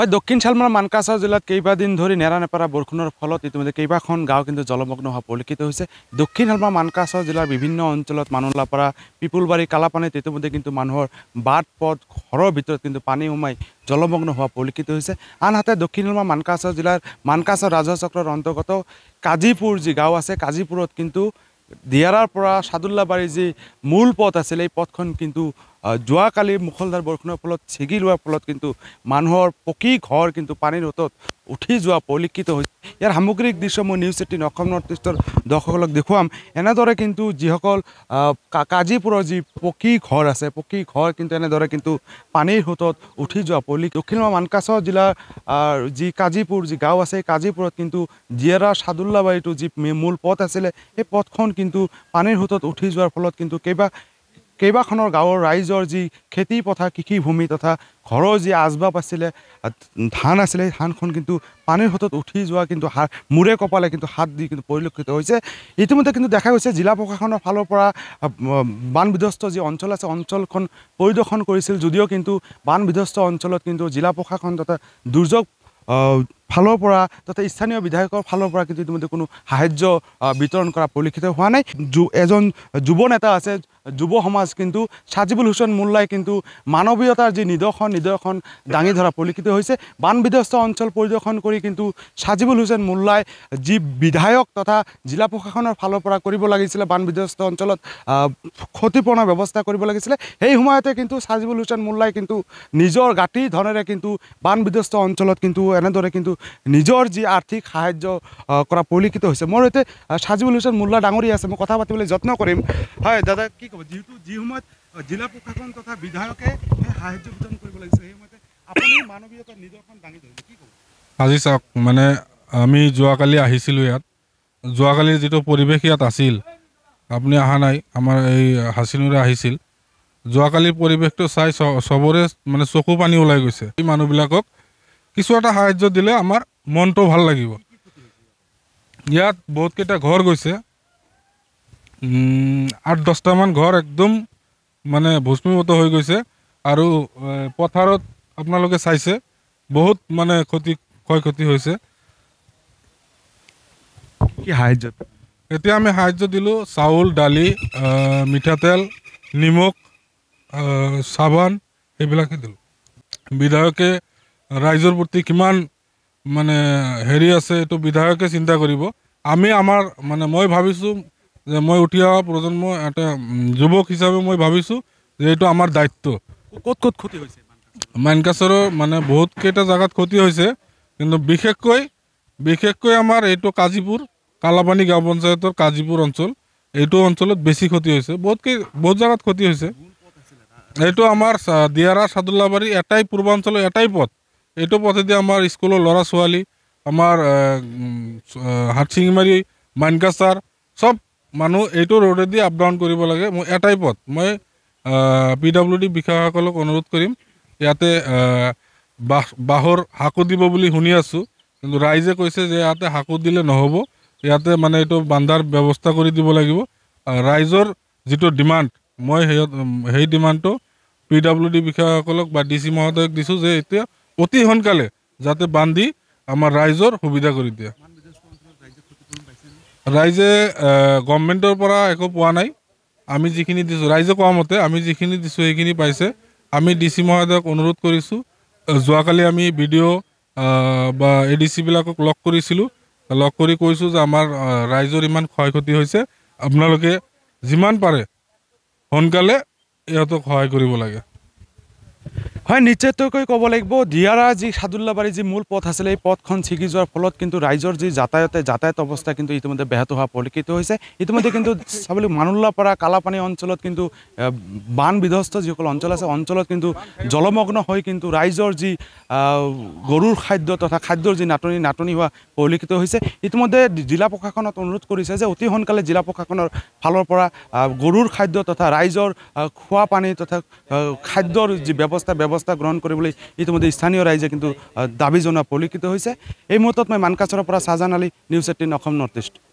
হয় দক্ষিণ শালমৰা মানকাছাৰ জিলাত কেইবাদিন ধৰি নেৰা নেপেৰা বৰষুণৰ ফলত ইতিমধ্যে কেইবাখন গাঁও কিন্তু জলমগ্ন হোৱা পৰিলক্ষিত হৈছে দক্ষিণ শালমৰা মানকাছাৰ জিলাৰ বিভিন্ন অঞ্চলত মানুহলাপাৰা পিপুলবাৰী কালাপানীত ইতিমধ্যে কিন্তু মানুহৰ বাট পথ ঘৰৰ ভিতৰত কিন্তু পানী সোমাই জলমগ্ন হোৱা পৰিলক্ষিত হৈছে আনহাতে দক্ষিণ শালমৰা মানকাছাৰ জিলাৰ মানকাছাৰ ৰাজহচক্ৰৰ অন্তৰ্গত কাজিপুৰ যি গাঁও আছে কাজিপুৰত কিন্তু দিয়াৰাৰ পৰা সাদুল্লাবাৰী যি মূল পথ আছিলে এই পথখন কিন্তু যোৱাকালি মুখলধাৰ বৰষুণৰ ফলত ছিগি লোৱাৰ ফলত কিন্তু মানুহৰ পকী ঘৰ কিন্তু পানীৰ সোঁতত উঠি যোৱা পৰিলক্ষিত হৈছে ইয়াৰ সামগ্ৰিক দৃশ্য মই নিউজ এইটিন অসম নৰ্থ ইষ্টৰ দৰ্শকসকলক দেখুৱাম এনেদৰে কিন্তু যিসকল কাজীপুৰৰ যি পকী ঘৰ আছে পকী ঘৰ কিন্তু এনেদৰে কিন্তু পানীৰ সোঁতত উঠি যোৱা পৰিলি দক্ষিণ মানকাছ জিলাৰ যি কাজীপুৰ যি গাঁও আছে সেই কাজীপুৰত কিন্তু জীয়েৰা চাদুল্লাবাৰীটো যি মূল পথ আছিলে সেই পথখন কিন্তু পানীৰ সোঁতত উঠি যোৱাৰ ফলত কিন্তু কেইবা কেইবাখনো গাঁৱৰ ৰাইজৰ যি খেতি পথাৰ কৃষিভূমি তথা ঘৰৰ যি আচবাব আছিলে ধান আছিলে সেই ধানখন কিন্তু পানীৰ হাতত উঠি যোৱা কিন্তু হাৰ মূৰে কপালে কিন্তু হাত দি কিন্তু পৰিলক্ষিত হৈছে ইতিমধ্যে কিন্তু দেখা গৈছে জিলা প্ৰশাসনৰ ফালৰ পৰা বান বিধ্বস্ত যি অঞ্চল আছে অঞ্চলখন পৰিদৰ্শন কৰিছিল যদিও কিন্তু বান বিধ্বস্ত অঞ্চলত কিন্তু জিলা প্ৰশাসন তথা দুৰ্যোগ ফালৰ পৰা তথা স্থানীয় বিধায়কৰ ফালৰ পৰা কিন্তু ইতিমধ্যে কোনো সাহাৰ্য বিতৰণ কৰা পৰিলক্ষিত হোৱা নাই এজন যুৱ নেতা আছে যুৱ সমাজ কিন্তু সাজিবুল হুছেইন মোল্লাই কিন্তু মানৱীয়তাৰ যি নিদৰ্শন নিদৰ্শন দাঙি ধৰা পৰিলক্ষিত হৈছে বান বিধ্বস্ত অঞ্চল পৰিদৰ্শন কৰি কিন্তু সাজিবুল হুছেইন মোল্লাই যি বিধায়ক তথা জিলা প্ৰশাসনৰ ফালৰ পৰা কৰিব লাগিছিলে বান বিধ্বস্ত অঞ্চলত ক্ষতিপূৰণৰ ব্যৱস্থা কৰিব লাগিছিলে সেই সময়তে কিন্তু সাজিবুল হুছেইন মোল্লাই কিন্তু নিজৰ গাঁতি ধনেৰে কিন্তু বান বিধ্বস্ত অঞ্চলত কিন্তু এনেদৰে কিন্তু নিজৰ যি আৰ্থিক সাহায্য কৰা পৰিলক্ষিত হৈছে মোৰ সৈতে সাজিবুল হুছেইন মোল্লা ডাঙৰীয়া আছে মই কথা পাতিবলৈ যত্ন কৰিম হয় দাদা কি ক'ব যিহেতু যি সময়ত জিলা প্ৰশাসন তথা বিধায়কে সেই বিতৰণ কৰিব লাগিছিল সেইমতে আপুনি মানৱীয়তাৰ নিদৰ্শন দাঙি ধৰিছে কি ক'ব আজি চাওক মানে আমি যোৱাকালি আহিছিলোঁ ইয়াত যোৱাকালি যিটো পৰিৱেশ ইয়াত আছিল আপুনি অহা নাই আমাৰ এই হাচিনুৰে আহিছিল যোৱাকালিৰ পৰিৱেশটো চাই চবৰে মানে চকু পানী ওলাই গৈছে এই মানুহবিলাকক কিছু এটা সাহাৰ্য দিলে আমাৰ মনটো ভাল লাগিব ইয়াত বহুতকেইটা ঘৰ গৈছে আঠ দহটামান ঘৰ একদম মানে ভস্মীভূত হৈ গৈছে আৰু পথাৰত আপোনালোকে চাইছে বহুত মানে ক্ষতি ক্ষয় ক্ষতি হৈছে কি সাহাৰ্য এতিয়া আমি সাহাৰ্য দিলোঁ চাউল দালি মিঠাতেল নিমখ চাবান সেইবিলাকে দিলোঁ বিধায়কে ৰাইজৰ প্ৰতি কিমান মানে হেৰি আছে এইটো বিধায়কে চিন্তা কৰিব আমি আমাৰ মানে মই ভাবিছোঁ যে মই উঠি অহা প্ৰজন্ম এটা যুৱক হিচাপে মই ভাবিছোঁ যে এইটো আমাৰ দায়িত্ব ক'ত ক'ত ক্ষতি হৈছে মাইনকাছৰ মানে বহুতকেইটা জেগাত ক্ষতি হৈছে কিন্তু বিশেষকৈ বিশেষকৈ আমাৰ এইটো কাজিপুৰ কালাপানী গাঁও পঞ্চায়তৰ কাজিপুৰ অঞ্চল এইটো অঞ্চলত বেছি ক্ষতি হৈছে বহুতকেই বহুত জেগাত ক্ষতি হৈছে এইটো আমাৰ দিয়াৰা চাদুল্লাবাৰী এটাই পূৰ্বাঞ্চলৰ এটাই পথ এইটো পথেদি আমাৰ স্কুলৰ ল'ৰা ছোৱালী আমাৰ হাটচিঙমাৰী মাইনকাছাৰ চব মানুহ এইটো ৰোডেদি আপ ডাউন কৰিব লাগে মই এটাই পথ মই পি ডাব্লিউ ডি বিষয়াসকলক অনুৰোধ কৰিম ইয়াতে বাহ বাহৰ হাকো দিব বুলি শুনি আছোঁ কিন্তু ৰাইজে কৈছে যে ইয়াতে হাকো দিলে নহ'ব ইয়াতে মানে এইটো বান্ধাৰ ব্যৱস্থা কৰি দিব লাগিব ৰাইজৰ যিটো ডিমাণ্ড মই সেই সেই ডিমাণ্ডটো পি ডাব্লিউ ডি বিষয়াসকলক বা ডি চি মহোদয়ক দিছোঁ যে এতিয়া অতি সোনকালে যাতে বান্ধি আমাৰ ৰাইজৰ সুবিধা কৰি দিয়ে ৰাইজে গভমেণ্টৰ পৰা একো পোৱা নাই আমি যিখিনি দিছোঁ ৰাইজে কোৱা মতে আমি যিখিনি দিছোঁ সেইখিনি পাইছে আমি ডি চি মহোদয়ক অনুৰোধ কৰিছোঁ যোৱাকালি আমি বি ডি অ' বা এ ডি চিবিলাকক লগ কৰিছিলোঁ লগ কৰি কৈছোঁ যে আমাৰ ৰাইজৰ ইমান ক্ষয় ক্ষতি হৈছে আপোনালোকে যিমান পাৰে সোনকালে ইহঁতক সহায় কৰিব লাগে হয় নিশ্চিতকৈ ক'ব লাগিব দিয়াৰা যি সাদুল্লাবাৰী যি মূল পথ আছিলে এই পথখন ছিগি যোৱাৰ ফলত কিন্তু ৰাইজৰ যি যাতায়তে যাতায়ত অৱস্থা কিন্তু ইতিমধ্যে ব্যাহত হোৱা পৰিলক্ষিত হৈছে ইতিমধ্যে কিন্তু চাবলৈ মানুল্লাপাৰা কালাপানী অঞ্চলত কিন্তু বান বিধ্বস্ত যিসকল অঞ্চল আছে অঞ্চলত কিন্তু জলমগ্ন হৈ কিন্তু ৰাইজৰ যি গৰুৰ খাদ্য তথা খাদ্যৰ যি নাটনি নাটনি হোৱা পৰিলক্ষিত হৈছে ইতিমধ্যে জিলা প্ৰশাসনত অনুৰোধ কৰিছে যে অতি সোনকালে জিলা প্ৰশাসনৰ ফালৰ পৰা গৰুৰ খাদ্য তথা ৰাইজৰ খোৱা পানী তথা খাদ্যৰ যি ব্যৱস্থা ব্যৱস্থা ব্যৱস্থা গ্ৰহণ কৰিবলৈ ইতিমধ্যে স্থানীয় ৰাইজে কিন্তু দাবী জনোৱা পৰিলক্ষিত হৈছে এই মুহূৰ্তত মই মানকাছৰৰ পৰা Ali news eighteen Assam north east